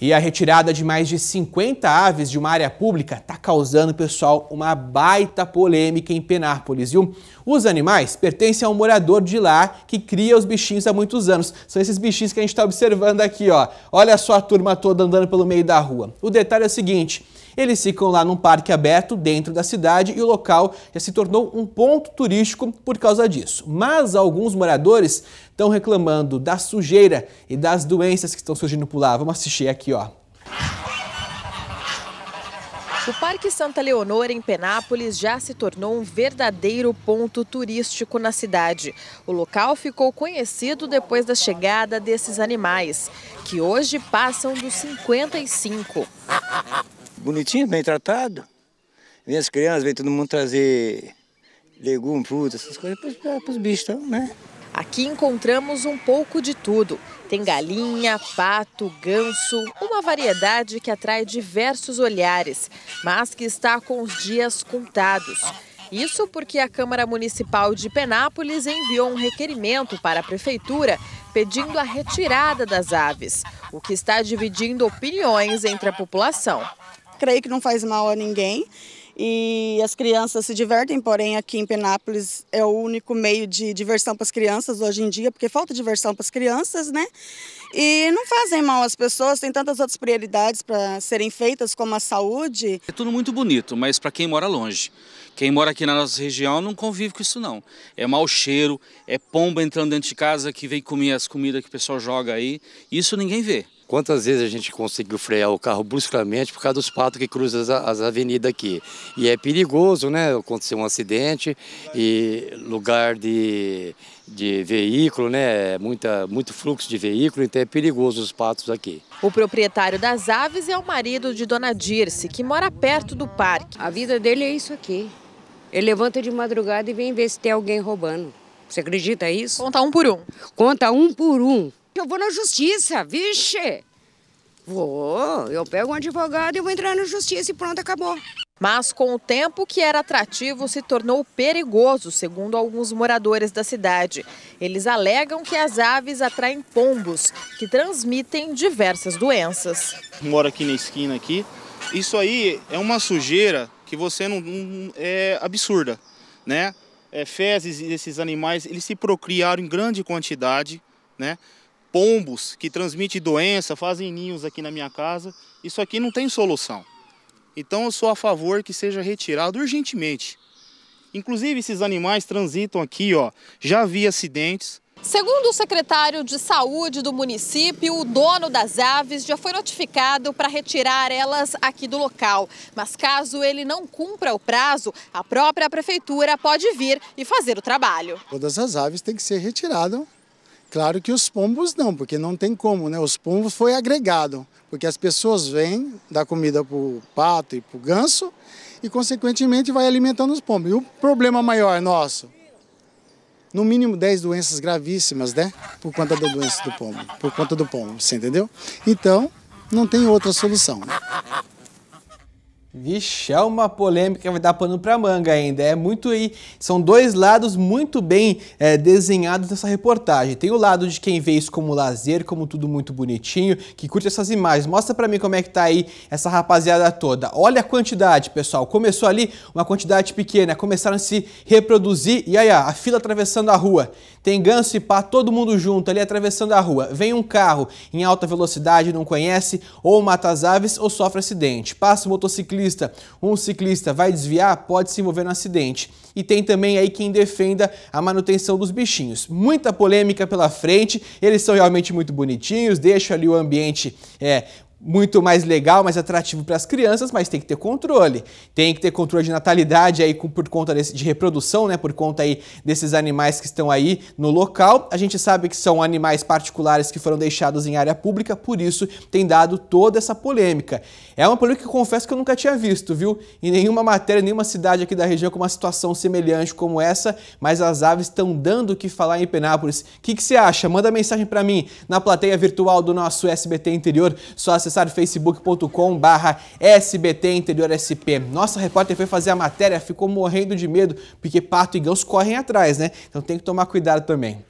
E a retirada de mais de 50 aves de uma área pública está causando, pessoal, uma baita polêmica em Penápolis, viu? Os animais pertencem a um morador de lá que cria os bichinhos há muitos anos. São esses bichinhos que a gente está observando aqui, ó. Olha só a turma toda andando pelo meio da rua. O detalhe é o seguinte, eles ficam lá num parque aberto dentro da cidade e o local já se tornou um ponto turístico por causa disso. Mas alguns moradores estão reclamando da sujeira e das doenças que estão surgindo por lá. Vamos assistir aqui aqui, ó. O Parque Santa Leonor, em Penápolis, já se tornou um verdadeiro ponto turístico na cidade. O local ficou conhecido depois da chegada desses animais, que hoje passam dos 55. Bonitinho, bem tratado. Vem as crianças, vem todo mundo trazer legumes, frutas, essas coisas para os bichos, né? Aqui encontramos um pouco de tudo. Tem galinha, pato, ganso, uma variedade que atrai diversos olhares, mas que está com os dias contados. Isso porque a Câmara Municipal de Penápolis enviou um requerimento para a Prefeitura pedindo a retirada das aves, o que está dividindo opiniões entre a população. Creio que não faz mal a ninguém e as crianças se divertem, porém aqui em Penápolis é o único meio de diversão para as crianças hoje em dia, porque falta diversão para as crianças, né? E não fazem mal às pessoas, tem tantas outras prioridades para serem feitas, como a saúde. É tudo muito bonito, mas para quem mora longe. Quem mora aqui na nossa região não convive com isso não. É mau cheiro, é pomba entrando dentro de casa que vem comer as comidas que o pessoal joga aí. Isso ninguém vê. Quantas vezes a gente conseguiu frear o carro bruscamente por causa dos patos que cruzam as, as avenidas aqui. E é perigoso, né? Acontecer um acidente e lugar de, de veículo, né? Muita, muito fluxo de veículo, então é perigoso os patos aqui. O proprietário das aves é o marido de Dona Dirce, que mora perto do parque. A vida dele é isso aqui. Ele levanta de madrugada e vem ver se tem alguém roubando. Você acredita isso? Conta um por um. Conta um por um que eu vou na justiça, vixe! Vou, eu pego um advogado e vou entrar na justiça e pronto, acabou. Mas com o tempo que era atrativo se tornou perigoso, segundo alguns moradores da cidade. Eles alegam que as aves atraem pombos, que transmitem diversas doenças. Moro aqui na esquina aqui. Isso aí é uma sujeira que você não, não é absurda, né? É, fezes desses animais, eles se procriaram em grande quantidade, né? pombos que transmitem doença, fazem ninhos aqui na minha casa. Isso aqui não tem solução. Então eu sou a favor que seja retirado urgentemente. Inclusive esses animais transitam aqui, ó. Já vi acidentes. Segundo o secretário de Saúde do município, o dono das aves já foi notificado para retirar elas aqui do local. Mas caso ele não cumpra o prazo, a própria prefeitura pode vir e fazer o trabalho. Todas as aves têm que ser retiradas Claro que os pombos não, porque não tem como, né? Os pombos foi agregado, porque as pessoas vêm dar comida para o pato e para o ganso e, consequentemente, vai alimentando os pombos. E o problema maior é nosso? No mínimo 10 doenças gravíssimas, né? Por conta da doença do pombo, por conta do pombo, você entendeu? Então, não tem outra solução. Né? Vixe, é uma polêmica, vai dar pano para manga ainda. É muito aí, são dois lados muito bem é, desenhados nessa reportagem. Tem o lado de quem vê isso como lazer, como tudo muito bonitinho, que curte essas imagens. Mostra para mim como é que tá aí essa rapaziada toda. Olha a quantidade, pessoal. Começou ali uma quantidade pequena, começaram a se reproduzir e aí, ó, a fila atravessando a rua. Tem ganso e pá, todo mundo junto ali atravessando a rua. Vem um carro em alta velocidade, não conhece, ou mata as aves ou sofre acidente. Passa o motociclista ciclista. Um ciclista vai desviar, pode se envolver no acidente. E tem também aí quem defenda a manutenção dos bichinhos. Muita polêmica pela frente, eles são realmente muito bonitinhos, deixam ali o ambiente é, muito mais legal, mais atrativo para as crianças, mas tem que ter controle. Tem que ter controle de natalidade aí por conta desse, de reprodução, né? Por conta aí desses animais que estão aí no local. A gente sabe que são animais particulares que foram deixados em área pública, por isso tem dado toda essa polêmica. É uma polêmica que eu confesso que eu nunca tinha visto, viu? Em nenhuma matéria, nenhuma cidade aqui da região com uma situação semelhante como essa, mas as aves estão dando o que falar em Penápolis. O que, que você acha? Manda mensagem para mim na plateia virtual do nosso SBT Interior. Sua acessar facebook.com barra SBT Interior SP. Nossa repórter foi fazer a matéria, ficou morrendo de medo, porque Pato e Gãos correm atrás, né? Então tem que tomar cuidado também.